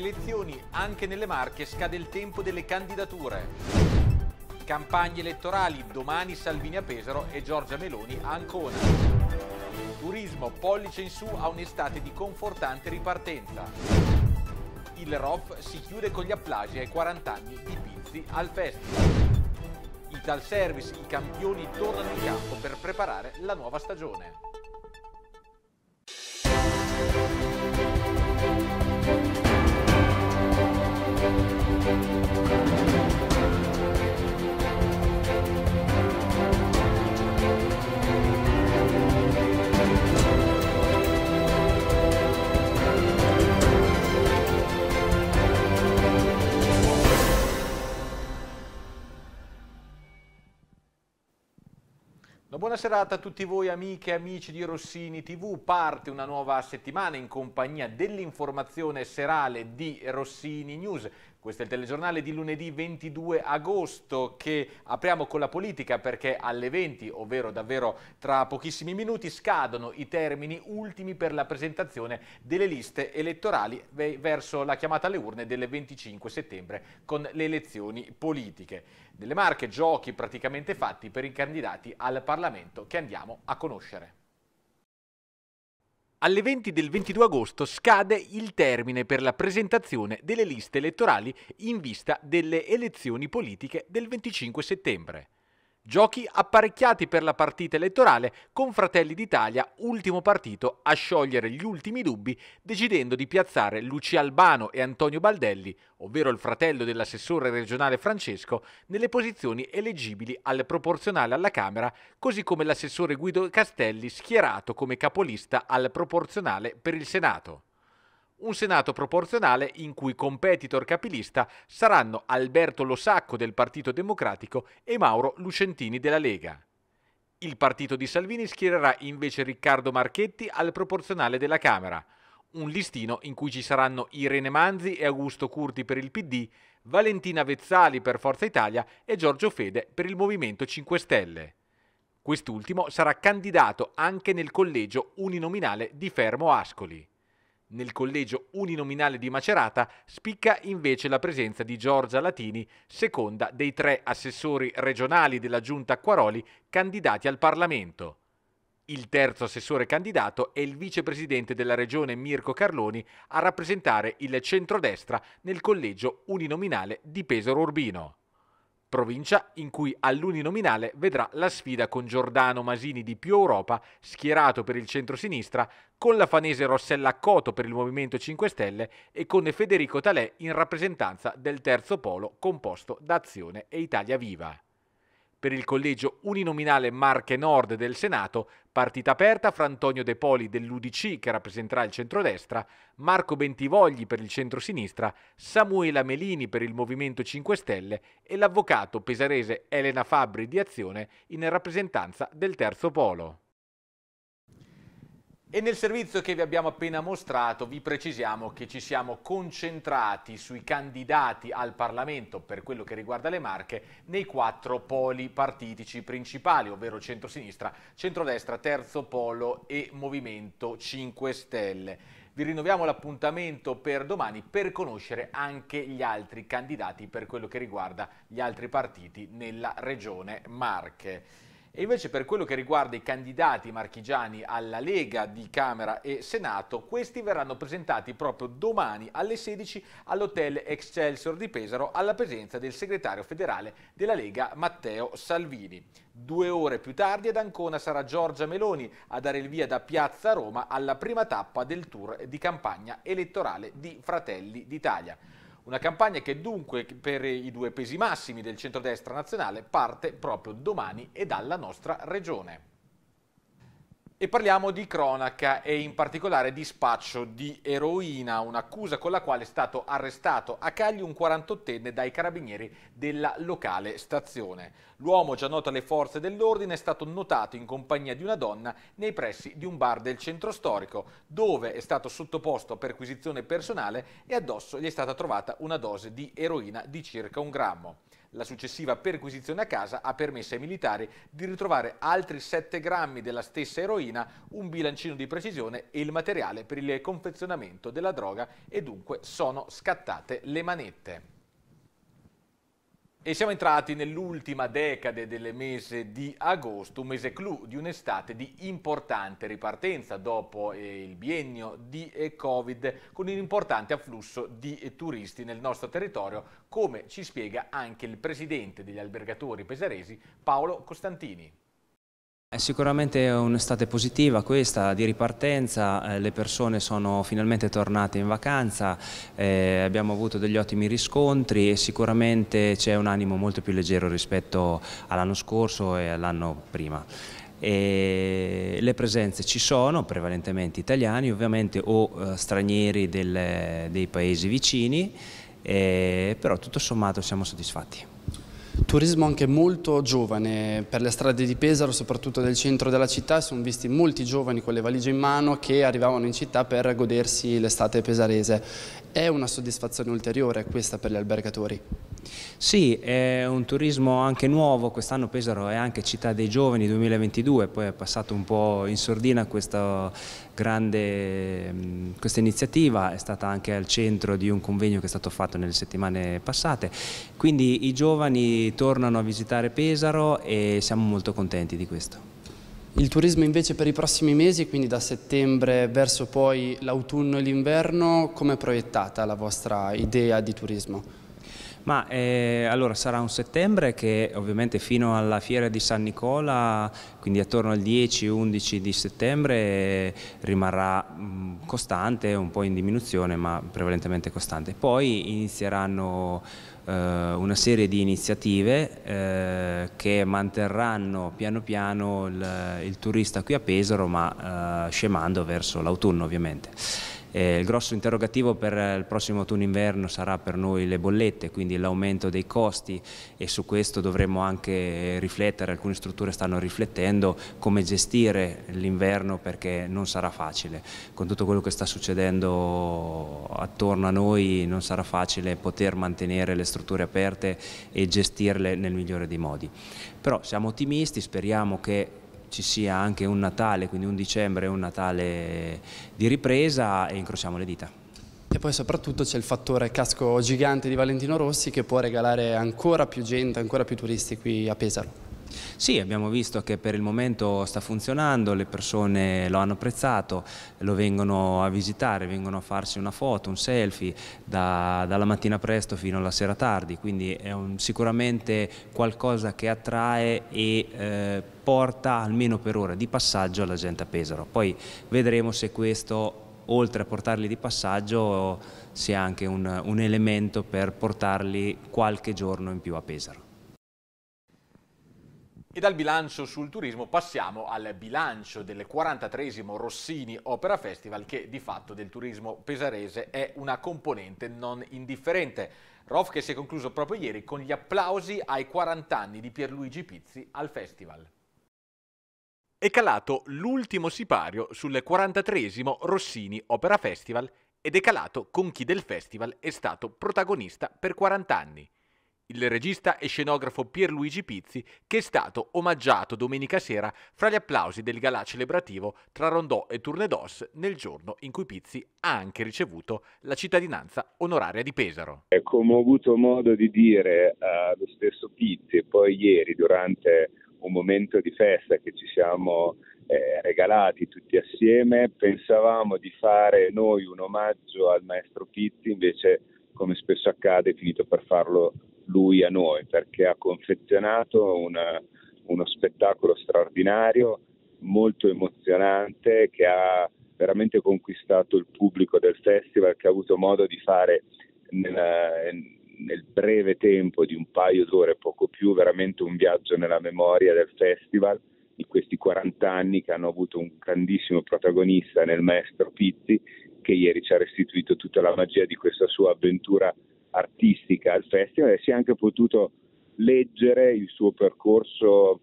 Elezioni anche nelle Marche scade il tempo delle candidature. Campagne elettorali domani Salvini a Pesaro e Giorgia Meloni a Ancona. Turismo pollice in su a un'estate di confortante ripartenza. Il ROF si chiude con gli applausi ai 40 anni di Pizzi al festival. Ital Service, i campioni tornano in campo per preparare la nuova stagione. serata a tutti voi amiche e amici di Rossini TV. Parte una nuova settimana in compagnia dell'informazione serale di Rossini News questo è il telegiornale di lunedì 22 agosto che apriamo con la politica perché alle 20, ovvero davvero tra pochissimi minuti, scadono i termini ultimi per la presentazione delle liste elettorali verso la chiamata alle urne del 25 settembre con le elezioni politiche. Delle marche giochi praticamente fatti per i candidati al Parlamento che andiamo a conoscere. Alle 20 del 22 agosto scade il termine per la presentazione delle liste elettorali in vista delle elezioni politiche del 25 settembre. Giochi apparecchiati per la partita elettorale con Fratelli d'Italia, ultimo partito a sciogliere gli ultimi dubbi, decidendo di piazzare Luci Albano e Antonio Baldelli, ovvero il fratello dell'assessore regionale Francesco, nelle posizioni elegibili al proporzionale alla Camera, così come l'assessore Guido Castelli schierato come capolista al proporzionale per il Senato un Senato proporzionale in cui competitor capilista saranno Alberto Losacco del Partito Democratico e Mauro Lucentini della Lega. Il partito di Salvini schiererà invece Riccardo Marchetti al proporzionale della Camera, un listino in cui ci saranno Irene Manzi e Augusto Curti per il PD, Valentina Vezzali per Forza Italia e Giorgio Fede per il Movimento 5 Stelle. Quest'ultimo sarà candidato anche nel collegio uninominale di Fermo Ascoli. Nel collegio uninominale di Macerata spicca invece la presenza di Giorgia Latini, seconda dei tre assessori regionali della giunta Acquaroli candidati al Parlamento. Il terzo assessore candidato è il vicepresidente della regione Mirko Carloni a rappresentare il centrodestra nel collegio uninominale di Pesaro Urbino provincia in cui all'uninominale vedrà la sfida con Giordano Masini di Più Europa, schierato per il centro-sinistra, con la fanese Rossella Coto per il Movimento 5 Stelle e con Federico Talè in rappresentanza del terzo polo composto da Azione e Italia Viva per il collegio uninominale Marche Nord del Senato, partita aperta fra Antonio De Poli dell'UDC che rappresenterà il centrodestra, Marco Bentivogli per il centrosinistra, Samuela Melini per il Movimento 5 Stelle e l'avvocato pesarese Elena Fabbri di Azione in rappresentanza del Terzo Polo. E nel servizio che vi abbiamo appena mostrato vi precisiamo che ci siamo concentrati sui candidati al Parlamento per quello che riguarda le Marche nei quattro poli partitici principali, ovvero centrosinistra, centrodestra, terzo polo e Movimento 5 Stelle. Vi rinnoviamo l'appuntamento per domani per conoscere anche gli altri candidati per quello che riguarda gli altri partiti nella regione Marche. E invece per quello che riguarda i candidati marchigiani alla Lega di Camera e Senato, questi verranno presentati proprio domani alle 16 all'Hotel Excelsior di Pesaro alla presenza del segretario federale della Lega Matteo Salvini. Due ore più tardi ad Ancona sarà Giorgia Meloni a dare il via da Piazza Roma alla prima tappa del tour di campagna elettorale di Fratelli d'Italia. Una campagna che dunque per i due pesi massimi del centrodestra nazionale parte proprio domani e dalla nostra regione. E parliamo di cronaca e in particolare di spaccio di eroina, un'accusa con la quale è stato arrestato a Cagli un 48enne dai carabinieri della locale stazione. L'uomo, già noto alle forze dell'ordine, è stato notato in compagnia di una donna nei pressi di un bar del centro storico, dove è stato sottoposto a perquisizione personale e addosso gli è stata trovata una dose di eroina di circa un grammo. La successiva perquisizione a casa ha permesso ai militari di ritrovare altri 7 grammi della stessa eroina, un bilancino di precisione e il materiale per il confezionamento della droga e dunque sono scattate le manette. E siamo entrati nell'ultima decade del mese di agosto, un mese clou di un'estate di importante ripartenza dopo eh, il biennio di eh, Covid con un importante afflusso di eh, turisti nel nostro territorio, come ci spiega anche il presidente degli albergatori pesaresi Paolo Costantini. È sicuramente un'estate positiva questa, di ripartenza, eh, le persone sono finalmente tornate in vacanza, eh, abbiamo avuto degli ottimi riscontri e sicuramente c'è un animo molto più leggero rispetto all'anno scorso e all'anno prima. E le presenze ci sono, prevalentemente italiani ovviamente o eh, stranieri del, dei paesi vicini, però tutto sommato siamo soddisfatti turismo anche molto giovane, per le strade di Pesaro, soprattutto del centro della città, sono visti molti giovani con le valigie in mano che arrivavano in città per godersi l'estate pesarese è una soddisfazione ulteriore questa per gli albergatori? Sì, è un turismo anche nuovo, quest'anno Pesaro è anche città dei giovani 2022, poi è passato un po' in sordina questa grande questa iniziativa, è stata anche al centro di un convegno che è stato fatto nelle settimane passate, quindi i giovani tornano a visitare Pesaro e siamo molto contenti di questo. Il turismo invece per i prossimi mesi, quindi da settembre verso poi l'autunno e l'inverno, come è proiettata la vostra idea di turismo? Ma eh, allora sarà un settembre che ovviamente fino alla fiera di San Nicola, quindi attorno al 10-11 di settembre, rimarrà mh, costante, un po' in diminuzione, ma prevalentemente costante. Poi inizieranno eh, una serie di iniziative eh, che manterranno piano piano il, il, turista qui a Pesaro ma eh, scemando verso l'autunno ovviamente. Eh, il grosso interrogativo per eh, il prossimo autunno-inverno sarà per noi le bollette, quindi l'aumento dei costi e su questo dovremo anche riflettere, alcune strutture stanno riflettendo come gestire l'inverno perché non sarà facile. Con tutto quello che sta succedendo attorno a noi non sarà facile poter mantenere le strutture aperte e gestirle nel migliore dei modi. Però siamo ottimisti, speriamo che ci sia anche un Natale, quindi un dicembre, un Natale di ripresa e incrociamo le dita. E poi soprattutto c'è il fattore casco gigante di Valentino Rossi che può regalare ancora più gente, ancora più turisti qui a Pesaro. Sì, abbiamo visto che per il momento sta funzionando, le persone lo hanno apprezzato, lo vengono a visitare, vengono a farsi una foto, un selfie da, dalla mattina presto fino alla sera tardi, quindi è un, sicuramente qualcosa che attrae e eh, porta almeno per ora di passaggio alla gente a Pesaro. Poi vedremo se questo oltre a portarli di passaggio sia anche un, un elemento per portarli qualche giorno in più a Pesaro. E dal bilancio sul turismo passiamo al bilancio del 43esimo Rossini Opera Festival che di fatto del turismo pesarese è una componente non indifferente. ROF che si è concluso proprio ieri con gli applausi ai 40 anni di Pierluigi Pizzi al festival. È calato l'ultimo sipario sul 43esimo Rossini Opera Festival ed è calato con chi del festival è stato protagonista per 40 anni il regista e scenografo Pierluigi Pizzi, che è stato omaggiato domenica sera fra gli applausi del galà celebrativo tra Rondò e Tournedos nel giorno in cui Pizzi ha anche ricevuto la cittadinanza onoraria di Pesaro. Eh, come ho avuto modo di dire allo eh, stesso Pizzi poi ieri durante un momento di festa che ci siamo eh, regalati tutti assieme, pensavamo di fare noi un omaggio al maestro Pizzi, invece come spesso accade è finito per farlo lui a noi, perché ha confezionato una, uno spettacolo straordinario, molto emozionante, che ha veramente conquistato il pubblico del festival, che ha avuto modo di fare nella, nel breve tempo di un paio d'ore, poco più, veramente un viaggio nella memoria del festival di questi 40 anni che hanno avuto un grandissimo protagonista nel maestro Pizzi che ieri ci ha restituito tutta la magia di questa sua avventura artistica al festival e si è anche potuto leggere il suo percorso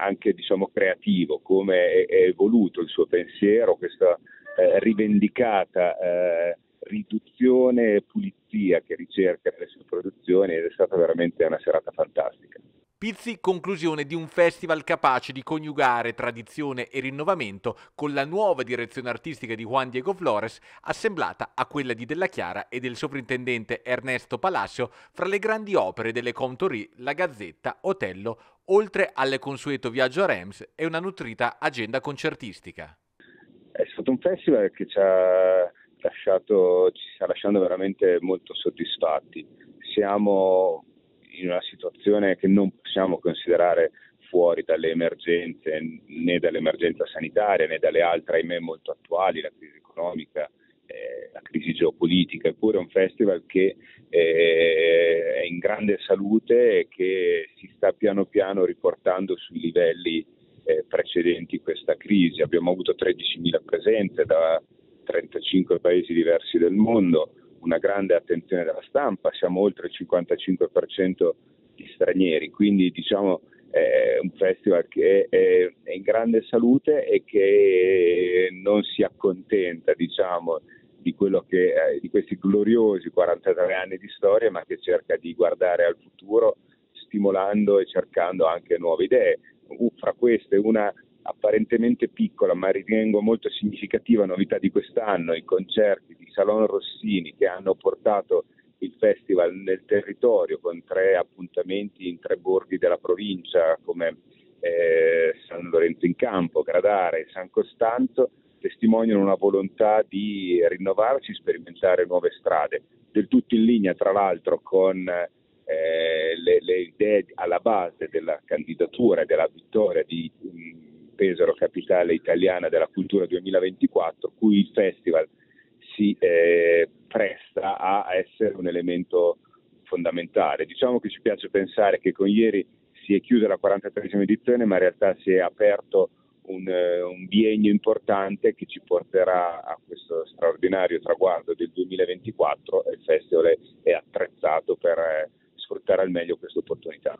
anche diciamo, creativo, come è evoluto il suo pensiero, questa eh, rivendicata eh, riduzione e pulizia che ricerca nelle sue produzioni ed è stata veramente una serata fantastica. Pizzi, conclusione di un festival capace di coniugare tradizione e rinnovamento con la nuova direzione artistica di Juan Diego Flores, assemblata a quella di Della Chiara e del sovrintendente Ernesto Palacio fra le grandi opere delle Comtori, La Gazzetta, Otello, oltre al consueto viaggio a Reims e una nutrita agenda concertistica. È stato un festival che ci ha lasciato, ci sta lasciando veramente molto soddisfatti. Siamo in una situazione che non possiamo considerare fuori dalle emergenze, né dall'emergenza sanitaria né dalle altre, ahimè, molto attuali, la crisi economica, eh, la crisi geopolitica, eppure è un festival che eh, è in grande salute e che si sta piano piano riportando sui livelli eh, precedenti questa crisi. Abbiamo avuto 13.000 presenze da 35 paesi diversi del mondo, una grande attenzione della stampa, siamo oltre il 55% di stranieri, quindi diciamo è un festival che è in grande salute e che non si accontenta diciamo, di, che, eh, di questi gloriosi 43 anni di storia, ma che cerca di guardare al futuro stimolando e cercando anche nuove idee. Uh, fra queste una apparentemente piccola ma ritengo molto significativa novità di quest'anno, i concerti di Salon Rossini che hanno portato il festival nel territorio con tre appuntamenti in tre borghi della provincia come eh, San Lorenzo in Campo, Gradare e San Costanzo testimoniano una volontà di rinnovarsi, sperimentare nuove strade, del tutto in linea tra l'altro con eh, le, le, idee alla base della candidatura e della vittoria di mm, Pesaro, capitale italiana della cultura 2024, cui il festival si eh, presta a essere un elemento fondamentale. Diciamo che ci piace pensare che con ieri si è chiusa la 43esima edizione, ma in realtà si è aperto un, eh, un, biennio importante che ci porterà a questo straordinario traguardo del 2024 e il festival è attrezzato per eh, sfruttare al meglio questa opportunità.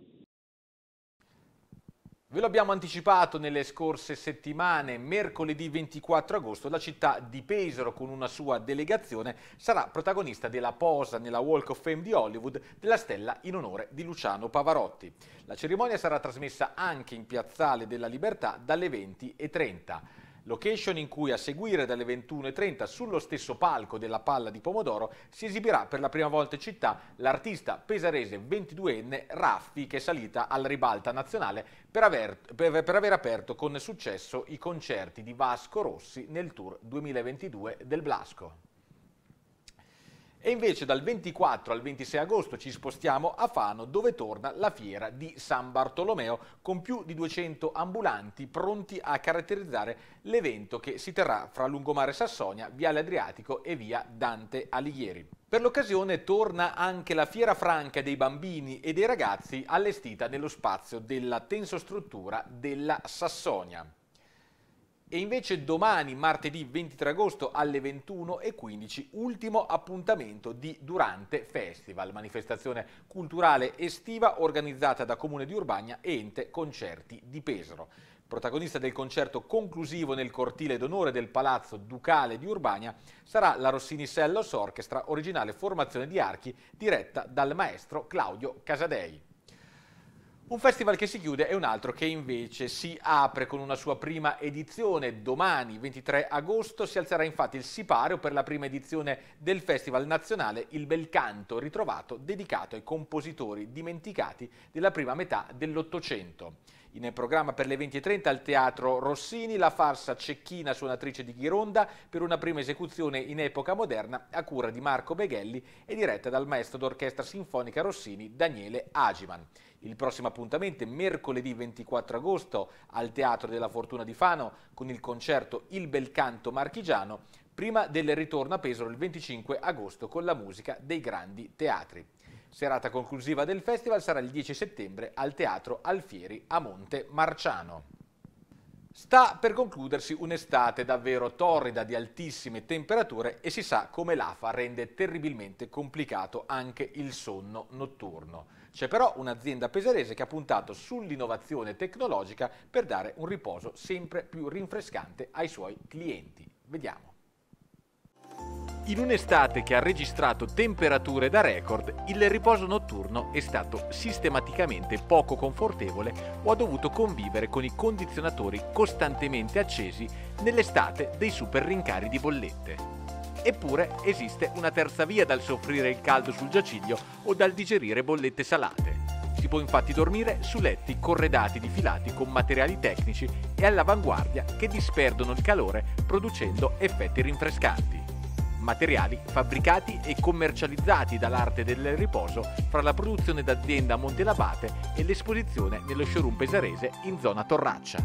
Ve lo abbiamo anticipato nelle scorse settimane, mercoledì 24 agosto la città di Pesaro con una sua delegazione sarà protagonista della posa nella Walk of Fame di Hollywood della stella in onore di Luciano Pavarotti. La cerimonia sarà trasmessa anche in Piazzale della Libertà dalle 20.30 location in cui a seguire dalle 21.30 sullo stesso palco della Palla di Pomodoro si esibirà per la prima volta in città l'artista pesarese 22enne Raffi che è salita alla ribalta nazionale per aver, per, per aver aperto con successo i concerti di Vasco Rossi nel tour 2022 del Blasco. E invece dal 24 al 26 agosto ci spostiamo a Fano dove torna la fiera di San Bartolomeo con più di 200 ambulanti pronti a caratterizzare l'evento che si terrà fra Lungomare Sassonia, Viale Adriatico e via Dante Alighieri. Per l'occasione torna anche la fiera franca dei bambini e dei ragazzi allestita nello spazio della tensostruttura della Sassonia. E invece domani, martedì 23 agosto alle 21.15, ultimo appuntamento di Durante Festival, manifestazione culturale estiva organizzata da Comune di Urbagna e Ente Concerti di Pesaro. Protagonista del concerto conclusivo nel cortile d'onore del Palazzo Ducale di Urbania sarà la Rossini Sellos Orchestra, originale formazione di archi diretta dal maestro Claudio Casadei. Un festival che si chiude e un altro che invece si apre con una sua prima edizione. Domani, 23 agosto, si alzerà infatti il sipario per la prima edizione del Festival Nazionale Il Bel Canto, ritrovato dedicato ai compositori dimenticati della prima metà dell'Ottocento. In programma per le 20.30 al Teatro Rossini la farsa Cecchina suonatrice di Ghironda per una prima esecuzione in epoca moderna a cura di Marco Beghelli e diretta dal maestro d'orchestra sinfonica Rossini Daniele Agiman. Il prossimo appuntamento è mercoledì 24 agosto al Teatro della Fortuna di Fano con il concerto Il Bel Canto Marchigiano prima del ritorno a Pesaro il 25 agosto con la musica dei grandi teatri. Serata conclusiva del festival sarà il 10 settembre al Teatro Alfieri a Monte Marciano. Sta per concludersi un'estate davvero torrida di altissime temperature e si sa come l'AFA rende terribilmente complicato anche il sonno notturno. C'è però un'azienda pesarese che ha puntato sull'innovazione tecnologica per dare un riposo sempre più rinfrescante ai suoi clienti. Vediamo. In un'estate che ha registrato temperature da record, il riposo notturno è stato sistematicamente poco confortevole o ha dovuto convivere con i condizionatori costantemente accesi nell'estate dei super rincari di bollette. Eppure esiste una terza via dal soffrire il caldo sul giaciglio o dal digerire bollette salate. Si può infatti dormire su letti corredati di filati con materiali tecnici e all'avanguardia che disperdono il calore producendo effetti rinfrescanti materiali fabbricati e commercializzati dall'arte del riposo fra la produzione d'azienda a Montelabate e l'esposizione nello showroom pesarese in zona Torraccia.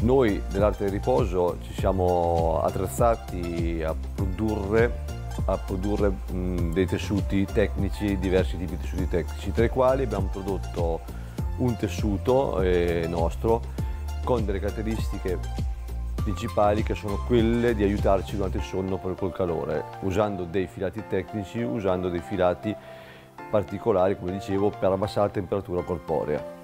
Noi dell'arte del riposo ci siamo attrezzati a produrre, a produrre mh, dei tessuti tecnici, diversi tipi di tessuti tecnici, tra i quali abbiamo prodotto un tessuto eh, nostro con delle caratteristiche principali che sono quelle di aiutarci durante il sonno proprio col calore, usando dei filati tecnici, usando dei filati particolari, come dicevo, per abbassare la temperatura corporea.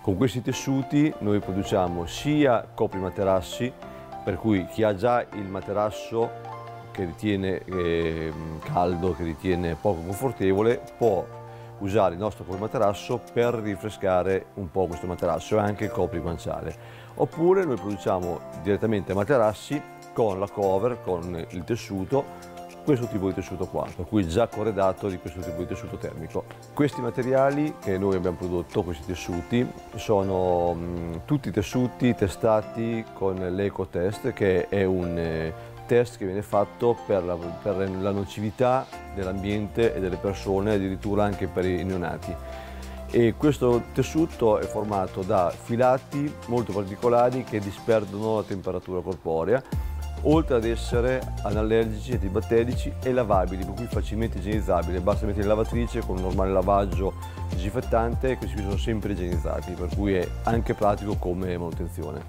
Con questi tessuti noi produciamo sia copri materassi per cui chi ha già il materasso che ritiene eh, caldo, che ritiene poco confortevole, può usare il nostro copri materasso per rinfrescare un po' questo materasso e anche copri guanciale oppure noi produciamo direttamente materassi con la cover, con il tessuto, questo tipo di tessuto qua, per cui già corredato di questo tipo di tessuto termico. Questi materiali che noi abbiamo prodotto, questi tessuti, sono mh, tutti tessuti testati con l'ecotest, che è un eh, test che viene fatto per la, per la nocività dell'ambiente e delle persone, addirittura anche per i neonati e questo tessuto è formato da filati molto particolari che disperdono la temperatura corporea oltre ad essere anallergici, antibatterici e lavabili, per cui facilmente igienizzabili. Basta mettere in lavatrice con un normale lavaggio disinfettante e questi sono sempre igienizzabili, per cui è anche pratico come manutenzione.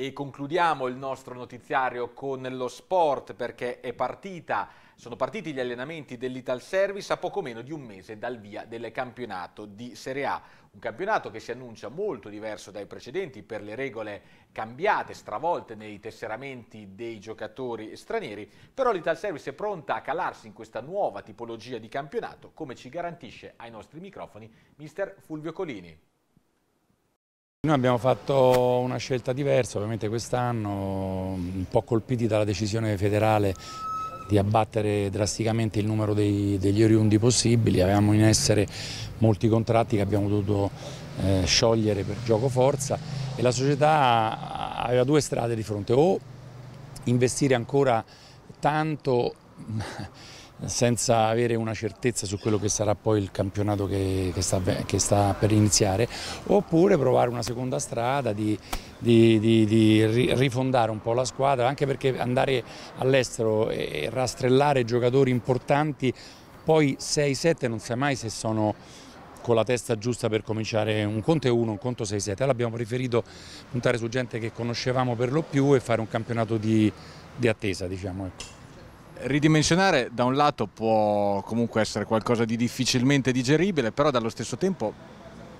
E concludiamo il nostro notiziario con lo sport perché è partita, sono partiti gli allenamenti dell'Ital Service a poco meno di un mese dal via del campionato di Serie A. Un campionato che si annuncia molto diverso dai precedenti per le regole cambiate, stravolte nei tesseramenti dei giocatori stranieri, però l'Ital Service è pronta a calarsi in questa nuova tipologia di campionato come ci garantisce ai nostri microfoni mister Fulvio Colini. Noi abbiamo fatto una scelta diversa, ovviamente quest'anno un po' colpiti dalla decisione federale di abbattere drasticamente il numero dei, degli oriundi possibili, avevamo in essere molti contratti che abbiamo dovuto eh, sciogliere per gioco forza e la società aveva due strade di fronte, o investire ancora tanto senza avere una certezza su quello che sarà poi il campionato che, che, sta, che sta, per iniziare, oppure provare una seconda strada di, di, di, di rifondare un po' la squadra, anche perché andare all'estero e rastrellare giocatori importanti, poi 6-7 non sai mai se sono con la testa giusta per cominciare un conto è 1, un conto 6-7, allora abbiamo preferito puntare su gente che conoscevamo per lo più e fare un campionato di, attesa diciamo. Ecco ridimensionare da un lato può comunque essere qualcosa di difficilmente digeribile, però dallo stesso tempo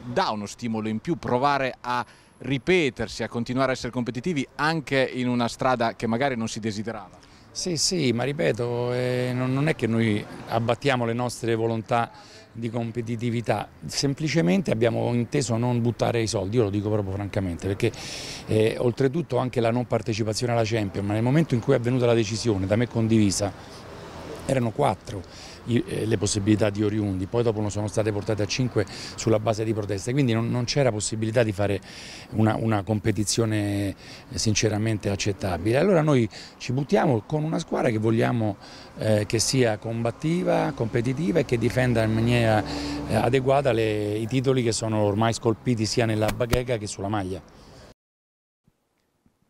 dà uno stimolo in più provare a ripetersi, a continuare a essere competitivi anche in una strada che magari non si desiderava. Sì, sì, ma ripeto, eh, non, non è che noi abbattiamo le nostre volontà di competitività, semplicemente abbiamo inteso non buttare i soldi, io lo dico proprio francamente, perché eh, oltretutto anche la non partecipazione alla Champions, ma nel momento in cui è avvenuta la decisione, da me condivisa, erano quattro eh, le possibilità di oriundi, poi dopo non sono state portate a 5 sulla base di proteste, quindi non, non c'era possibilità di fare una, una, competizione eh, sinceramente accettabile. Allora noi ci buttiamo con una squadra che vogliamo eh, che sia combattiva, competitiva e che difenda in maniera eh, adeguata le, i titoli che sono ormai scolpiti sia nella baghega che sulla maglia.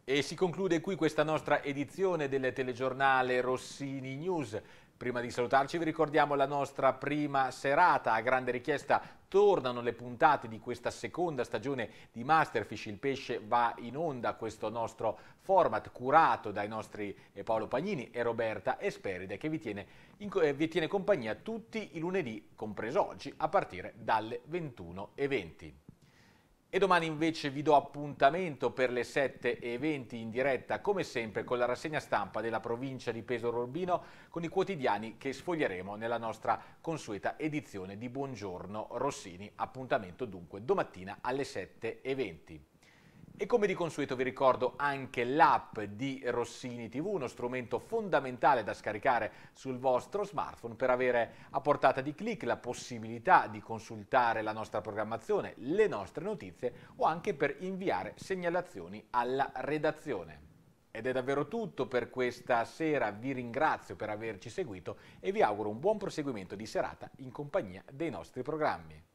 E si conclude qui questa nostra edizione del telegiornale Rossini News. Prima di salutarci vi ricordiamo la nostra prima serata, a grande richiesta tornano le puntate di questa seconda stagione di Masterfish, il pesce va in onda, questo nostro format curato dai nostri eh, Paolo Pagnini e Roberta Esperide che vi tiene, in, eh, vi tiene compagnia tutti i lunedì, compreso oggi, a partire dalle 21.20. E domani invece vi do appuntamento per le 7.20 in diretta, come sempre, con la rassegna stampa della provincia di Pesaro Urbino, con i quotidiani che sfoglieremo nella nostra consueta edizione di Buongiorno Rossini. Appuntamento dunque domattina alle 7.20. E come di consueto vi ricordo anche l'app di Rossini TV, uno strumento fondamentale da scaricare sul vostro smartphone per avere a portata di clic la possibilità di consultare la nostra programmazione, le nostre notizie o anche per inviare segnalazioni alla redazione. Ed è davvero tutto per questa sera, vi ringrazio per averci seguito e vi auguro un buon proseguimento di serata in compagnia dei nostri programmi.